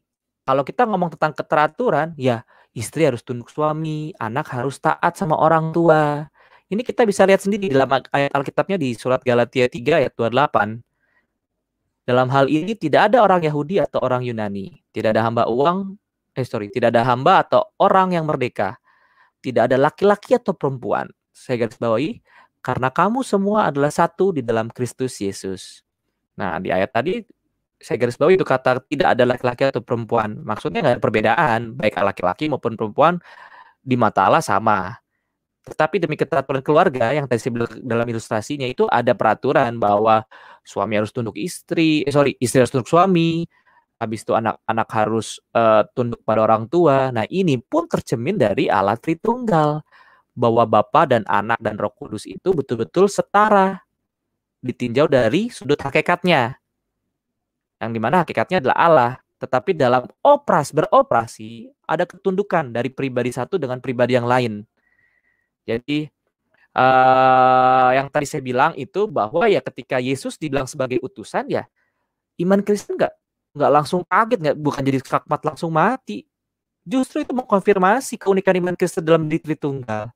kalau kita ngomong tentang keteraturan, ya istri harus tunduk suami, anak harus taat sama orang tua. Ini kita bisa lihat sendiri dalam ayat Alkitabnya di surat Galatia 3 ayat 28. Dalam hal ini tidak ada orang Yahudi atau orang Yunani, tidak ada hamba uang, eh sorry, tidak ada hamba atau orang yang merdeka, tidak ada laki-laki atau perempuan. Saya garis bawahi, karena kamu semua adalah satu di dalam Kristus Yesus. Nah, di ayat tadi saya garis bawahi itu kata tidak ada laki-laki atau perempuan. Maksudnya nggak ada perbedaan, baik laki-laki maupun perempuan di mata Allah sama. Tetapi demi keteraturan keluarga yang tadi saya bilang dalam ilustrasinya itu ada peraturan bahwa suami harus tunduk istri, eh, sorry, istri harus tunduk suami, habis itu anak-anak harus uh, tunduk pada orang tua. Nah, ini pun tercemin dari alat Tritunggal bahwa Bapa dan Anak dan Roh Kudus itu betul-betul setara ditinjau dari sudut hakikatnya. Yang dimana hakikatnya adalah Allah. Tetapi dalam operas beroperasi, ada ketundukan dari pribadi satu dengan pribadi yang lain. Jadi, uh, yang tadi saya bilang itu bahwa ya ketika Yesus dibilang sebagai utusan ya, iman Kristen nggak nggak langsung kaget nggak bukan jadi skakmat langsung mati justru itu mengkonfirmasi keunikan iman Kristen dalam diri tunggal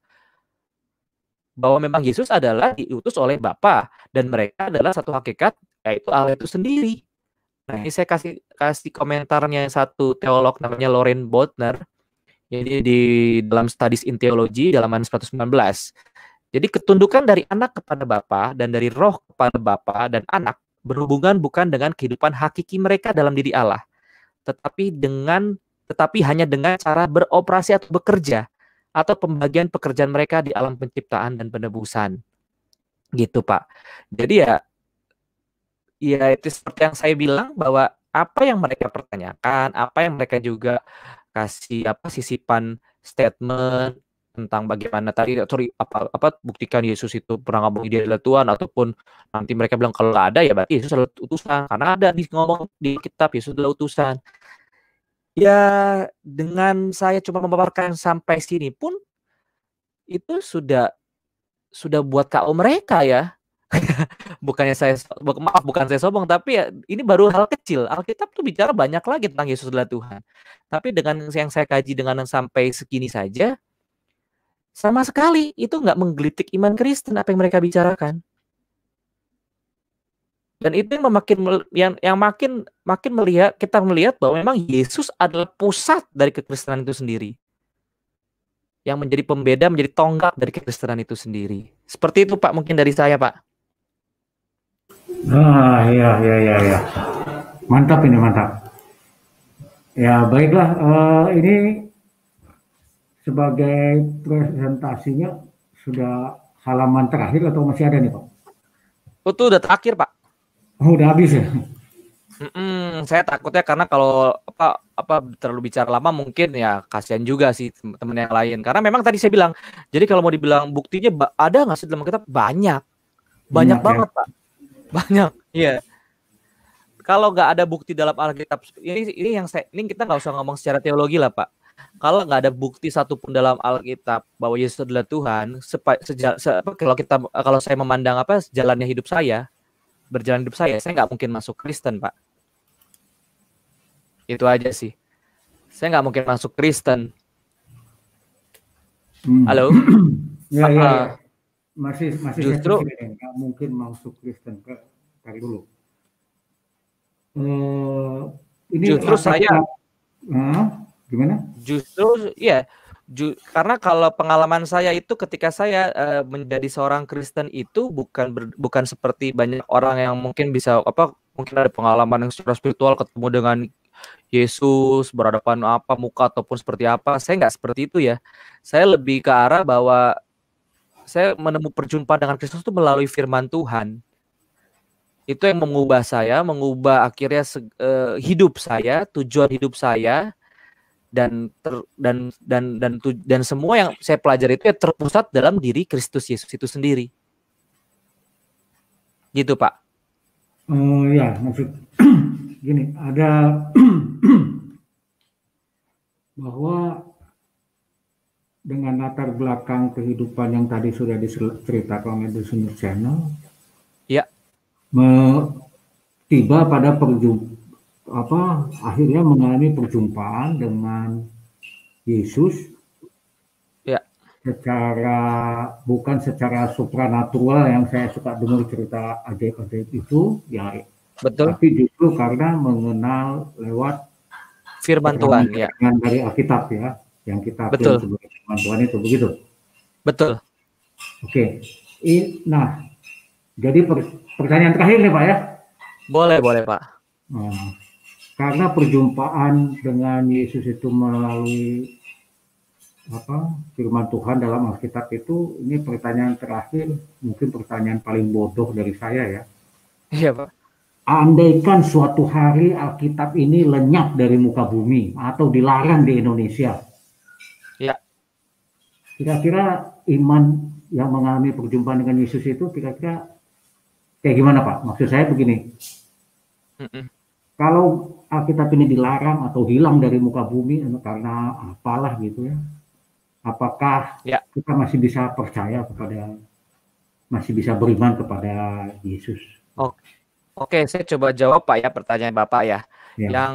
bahwa memang Yesus adalah diutus oleh Bapa dan mereka adalah satu hakikat yaitu Allah itu sendiri nah ini saya kasih kasih komentarnya satu teolog namanya Loren Botner jadi di dalam Studies in Theology dalam 119 jadi ketundukan dari anak kepada Bapa dan dari roh kepada Bapa dan anak berhubungan bukan dengan kehidupan hakiki mereka dalam diri Allah, tetapi dengan tetapi hanya dengan cara beroperasi atau bekerja atau pembagian pekerjaan mereka di alam penciptaan dan penebusan. Gitu, Pak. Jadi ya ya itu seperti yang saya bilang bahwa apa yang mereka pertanyakan, apa yang mereka juga kasih apa sisipan statement tentang bagaimana tadi sorry apa apa buktikan Yesus itu pernah ngomong dia adalah Tuhan ataupun nanti mereka bilang kalau nggak ada ya berarti Yesus adalah utusan karena ada di ngomong di kitab Yesus adalah utusan ya dengan saya cuma memaparkan sampai sini pun itu sudah sudah buat kau mereka ya (laughs) bukannya saya maaf bukan saya sombong tapi ya ini baru hal kecil Alkitab tuh bicara banyak lagi tentang Yesus adalah Tuhan tapi dengan yang saya kaji dengan yang sampai segini saja sama sekali itu nggak menggelitik iman Kristen apa yang mereka bicarakan dan itu yang makin yang yang makin makin melihat kita melihat bahwa memang Yesus adalah pusat dari kekristenan itu sendiri yang menjadi pembeda menjadi tonggak dari kekristenan itu sendiri seperti itu Pak mungkin dari saya Pak ah ya ya ya ya mantap ini mantap ya baiklah uh, ini sebagai presentasinya sudah halaman terakhir atau masih ada nih Pak? Oh, itu udah terakhir Pak. Oh, udah habis ya? Mm-mm, saya takutnya karena kalau apa apa terlalu bicara lama mungkin ya kasihan juga sih teman yang lain karena memang tadi saya bilang jadi kalau mau dibilang buktinya ada nggak sih dalam kita banyak banyak, banyak ya? banget ya. pak (laughs) banyak iya yeah. kalau nggak ada bukti dalam Alkitab ini ini yang saya ini kita nggak usah ngomong secara teologi lah pak kalau nggak ada bukti satupun dalam Alkitab bahwa Yesus adalah Tuhan, sepa, seja, se, kalau kita kalau saya memandang apa jalannya hidup saya, berjalan hidup saya, saya nggak mungkin masuk Kristen, Pak. Itu aja sih. Saya nggak mungkin masuk Kristen. Hmm. Halo. (clears throat) ya, ya, ya. Masih masih justru nggak mungkin masuk Kristen. Tarik dulu. Uh, ini justru saya. Gimana? Justru ya ju karena kalau pengalaman saya itu ketika saya uh, menjadi seorang Kristen itu bukan ber, bukan seperti banyak orang yang mungkin bisa apa mungkin ada pengalaman yang secara spiritual ketemu dengan Yesus berhadapan apa muka ataupun seperti apa saya nggak seperti itu ya saya lebih ke arah bahwa saya menemukan perjumpaan dengan Kristus itu melalui firman Tuhan itu yang mengubah saya mengubah akhirnya uh, hidup saya tujuan hidup saya dan ter, dan dan dan tu, dan semua yang saya pelajari itu ya terpusat dalam diri Kristus Yesus itu sendiri. Gitu, Pak. Oh ya, maksud (clears throat) gini, ada (clears throat) bahwa dengan latar belakang kehidupan yang tadi sudah diceritakan di The Channel, ya, me, tiba pada perjumpaan apa akhirnya mengalami perjumpaan dengan Yesus ya. secara bukan secara supranatural yang saya suka dengar cerita ajaib-ajaib itu ya betul tapi justru karena mengenal lewat firman Tuhan ya dari Alkitab ya yang kita betul firman Tuhan itu begitu betul oke okay. nah jadi pertanyaan terakhir nih pak ya boleh boleh pak nah karena perjumpaan dengan Yesus itu melalui apa firman Tuhan dalam Alkitab itu ini pertanyaan terakhir mungkin pertanyaan paling bodoh dari saya ya. Iya pak. Andaikan suatu hari Alkitab ini lenyap dari muka bumi atau dilarang di Indonesia. Iya. Kira-kira iman yang mengalami perjumpaan dengan Yesus itu kira-kira kayak gimana Pak? Maksud saya begini. Mm -mm. Kalau Alkitab ini dilarang atau hilang dari muka bumi anu, karena apalah gitu ya. Apakah ya. kita masih bisa percaya kepada masih bisa beriman kepada Yesus? Oke, Oke, saya coba jawab Pak ya pertanyaan Bapak ya. ya. Yang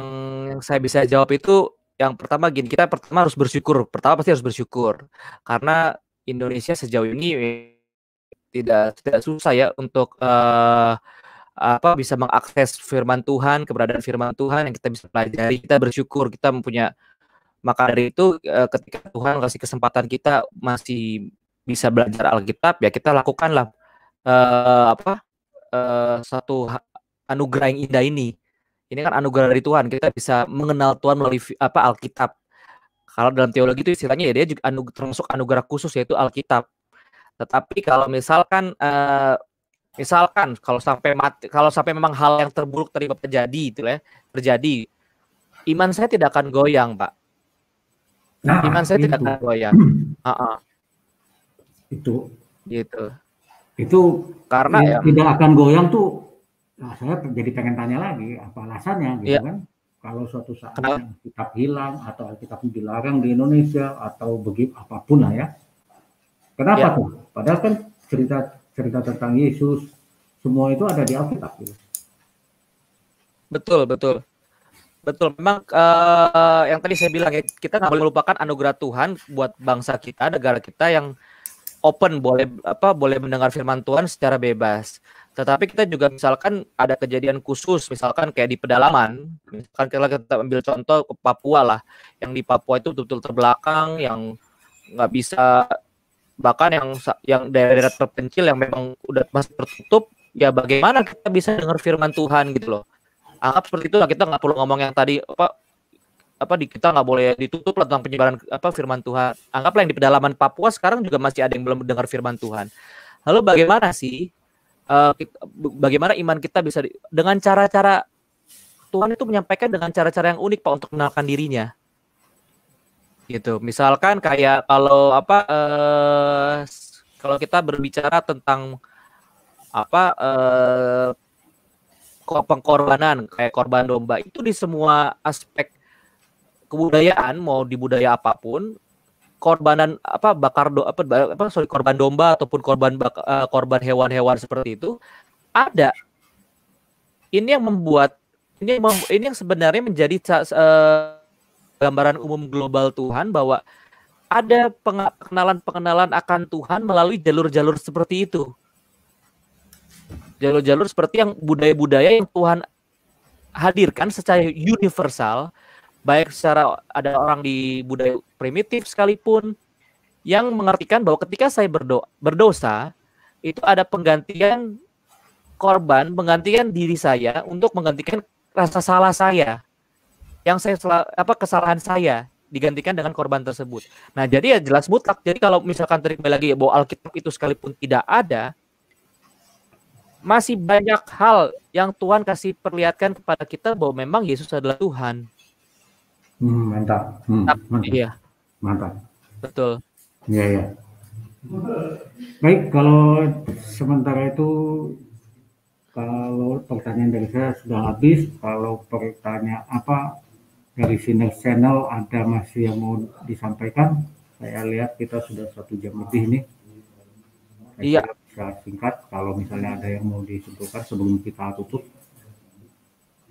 yang saya bisa jawab itu yang pertama gini, kita pertama harus bersyukur. Pertama pasti harus bersyukur karena Indonesia sejauh ini tidak tidak susah ya untuk uh, apa bisa mengakses firman Tuhan, keberadaan firman Tuhan yang kita bisa pelajari. Kita bersyukur kita mempunyai maka dari itu eh, ketika Tuhan kasih kesempatan kita masih bisa belajar Alkitab ya kita lakukanlah uh, apa uh, satu anugerah yang indah ini. Ini kan anugerah dari Tuhan. Kita bisa mengenal Tuhan melalui apa Alkitab. Kalau dalam teologi itu istilahnya ya dia juga anug termasuk anugerah khusus yaitu Alkitab. Tetapi kalau misalkan uh, Misalkan kalau sampai mati, kalau sampai memang hal yang terburuk terjadi itu ya, terjadi, iman saya tidak akan goyang, Pak. Nah, iman saya itu. tidak akan goyang. uh -uh. Itu. Gitu. Itu karena ya, tidak akan goyang tuh. Nah, saya jadi pengen tanya lagi apa alasannya gitu ya. kan? Kalau suatu saat Kenapa? kitab hilang atau kitab dilarang di Indonesia atau begitu apapun lah ya. Kenapa ya. tuh? Padahal kan cerita cerita tentang Yesus, semua itu ada di Alkitab. Gitu. Betul, betul. Betul, memang uh, yang tadi saya bilang ya, kita nggak boleh melupakan anugerah Tuhan buat bangsa kita, negara kita yang open boleh apa boleh mendengar firman Tuhan secara bebas. Tetapi kita juga misalkan ada kejadian khusus, misalkan kayak di pedalaman, misalkan kita, kita ambil contoh ke Papua lah, yang di Papua itu betul-betul terbelakang, yang nggak bisa bahkan yang yang daerah terpencil yang memang udah masih tertutup ya bagaimana kita bisa dengar firman Tuhan gitu loh anggap seperti itu lah kita nggak perlu ngomong yang tadi apa apa di kita nggak boleh ditutup lah tentang penyebaran apa firman Tuhan anggaplah yang di pedalaman Papua sekarang juga masih ada yang belum dengar firman Tuhan lalu bagaimana sih uh, bagaimana iman kita bisa di, dengan cara-cara Tuhan itu menyampaikan dengan cara-cara yang unik pak untuk mengenalkan dirinya gitu. Misalkan kayak kalau apa eh, kalau kita berbicara tentang apa eh, pengkorbanan kayak korban domba itu di semua aspek kebudayaan mau di budaya apapun korbanan apa bakar do apa, apa sorry korban domba ataupun korban bak, eh, korban hewan-hewan seperti itu ada ini yang membuat ini yang mem, ini yang sebenarnya menjadi eh, gambaran umum global Tuhan bahwa ada pengenalan-pengenalan akan Tuhan melalui jalur-jalur seperti itu. Jalur-jalur seperti yang budaya-budaya yang Tuhan hadirkan secara universal, baik secara ada orang di budaya primitif sekalipun, yang mengartikan bahwa ketika saya berdo berdosa, itu ada penggantian korban, penggantian diri saya untuk menggantikan rasa salah saya yang saya apa kesalahan saya digantikan dengan korban tersebut. Nah, jadi ya jelas mutlak. Jadi kalau misalkan terima lagi ya, bahwa Alkitab itu sekalipun tidak ada, masih banyak hal yang Tuhan kasih perlihatkan kepada kita bahwa memang Yesus adalah Tuhan. Hmm, mantap. Hmm, Tapi, mantap. Iya. Mantap. Betul. Iya, iya. Baik, kalau sementara itu kalau pertanyaan dari saya sudah habis, kalau pertanyaan apa dari sinar Channel ada masih yang mau disampaikan? Saya lihat kita sudah satu jam lebih nih. Saya iya. Bisa singkat kalau misalnya ada yang mau disimpulkan sebelum kita tutup.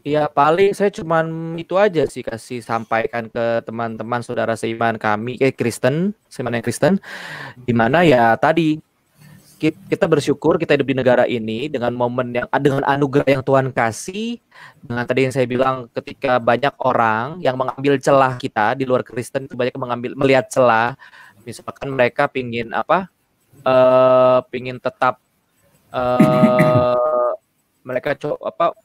Iya paling saya cuman itu aja sih kasih sampaikan ke teman-teman saudara seiman kami eh Kristen, seiman yang Kristen, dimana ya tadi kita bersyukur kita hidup di negara ini dengan momen yang dengan anugerah yang Tuhan kasih dengan tadi yang saya bilang ketika banyak orang yang mengambil celah kita di luar Kristen itu banyak mengambil melihat celah misalkan mereka pingin apa uh, pingin tetap uh, mereka co apa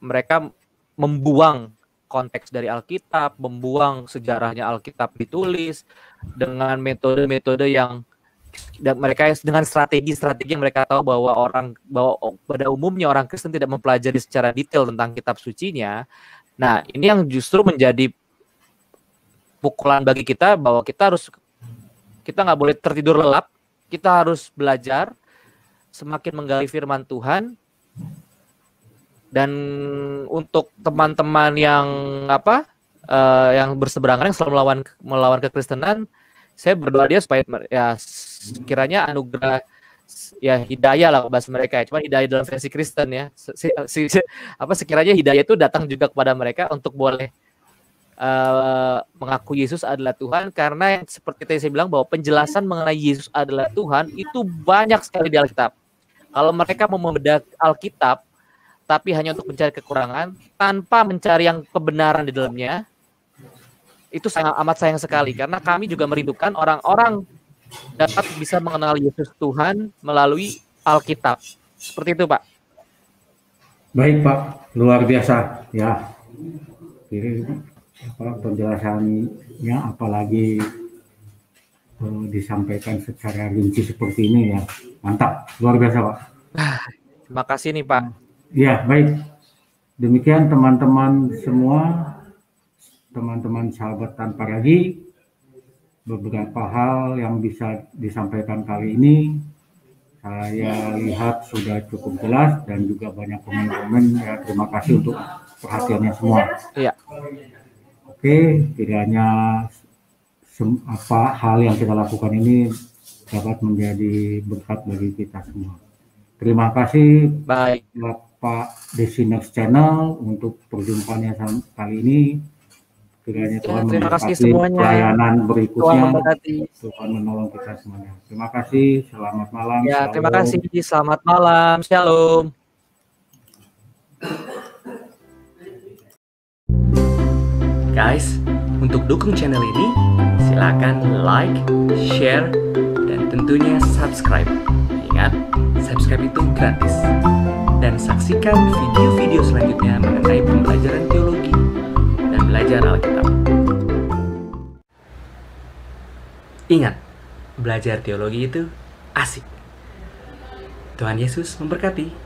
mereka membuang konteks dari Alkitab membuang sejarahnya Alkitab ditulis dengan metode-metode yang dan mereka dengan strategi-strategi yang mereka tahu bahwa orang bahwa pada umumnya orang Kristen tidak mempelajari secara detail tentang kitab sucinya. Nah, ini yang justru menjadi pukulan bagi kita bahwa kita harus kita nggak boleh tertidur lelap, kita harus belajar semakin menggali firman Tuhan dan untuk teman-teman yang apa uh, yang berseberangan yang selalu melawan melawan kekristenan saya berdoa dia supaya ya kiranya anugerah ya hidayah lah bahasa mereka ya. Cuman hidayah dalam versi Kristen ya. Si, si, apa sekiranya hidayah itu datang juga kepada mereka untuk boleh uh, eh, mengaku Yesus adalah Tuhan karena yang seperti tadi saya bilang bahwa penjelasan mengenai Yesus adalah Tuhan itu banyak sekali di Alkitab. Kalau mereka mau membedah Alkitab tapi hanya untuk mencari kekurangan tanpa mencari yang kebenaran di dalamnya itu sangat amat sayang sekali karena kami juga merindukan orang-orang dapat bisa mengenal Yesus Tuhan melalui Alkitab. Seperti itu, Pak. Baik, Pak. Luar biasa ya. Jadi apa penjelasannya apalagi eh, disampaikan secara rinci seperti ini ya. Mantap, luar biasa, Pak. Terima kasih nih, Pak. Ya, baik. Demikian teman-teman semua, teman-teman sahabat tanpa lagi beberapa hal yang bisa disampaikan kali ini saya lihat sudah cukup jelas dan juga banyak komen-komen ya terima kasih untuk perhatiannya semua. Iya. Oke, tidak hanya apa hal yang kita lakukan ini dapat menjadi berkat bagi kita semua. Terima kasih Baik. Bapak Desinex Channel untuk perjumpaannya kali ini. Kiranya ya, Tuhan terima kasih semuanya. Ya. Pelayanan berikutnya. Tuhan, Tuhan menolong kita semuanya. Terima kasih. Selamat malam. Ya, shalom. terima kasih. Selamat malam. Shalom. Guys, untuk dukung channel ini, silakan like, share, dan tentunya subscribe. Ingat, subscribe itu gratis. Dan saksikan video-video selanjutnya mengenai pembelajaran teologi belajar Alkitab. Ingat, belajar teologi itu asik. Tuhan Yesus memberkati.